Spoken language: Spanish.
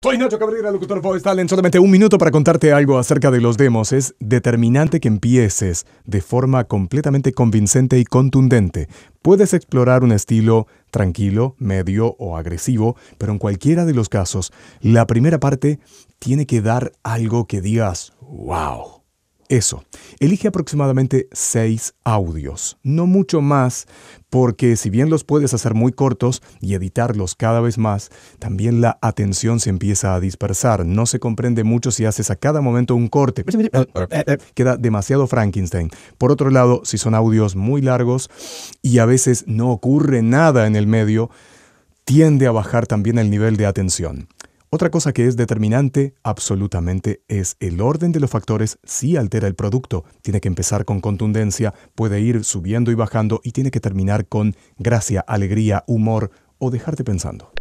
Soy Nacho Cabrera, locutor voice en Solamente un minuto para contarte algo acerca de los demos. Es determinante que empieces de forma completamente convincente y contundente. Puedes explorar un estilo tranquilo, medio o agresivo, pero en cualquiera de los casos, la primera parte tiene que dar algo que digas, wow eso. Elige aproximadamente seis audios, no mucho más, porque si bien los puedes hacer muy cortos y editarlos cada vez más, también la atención se empieza a dispersar. No se comprende mucho si haces a cada momento un corte. Queda demasiado Frankenstein. Por otro lado, si son audios muy largos y a veces no ocurre nada en el medio, tiende a bajar también el nivel de atención. Otra cosa que es determinante absolutamente es el orden de los factores si altera el producto. Tiene que empezar con contundencia, puede ir subiendo y bajando y tiene que terminar con gracia, alegría, humor o dejarte pensando.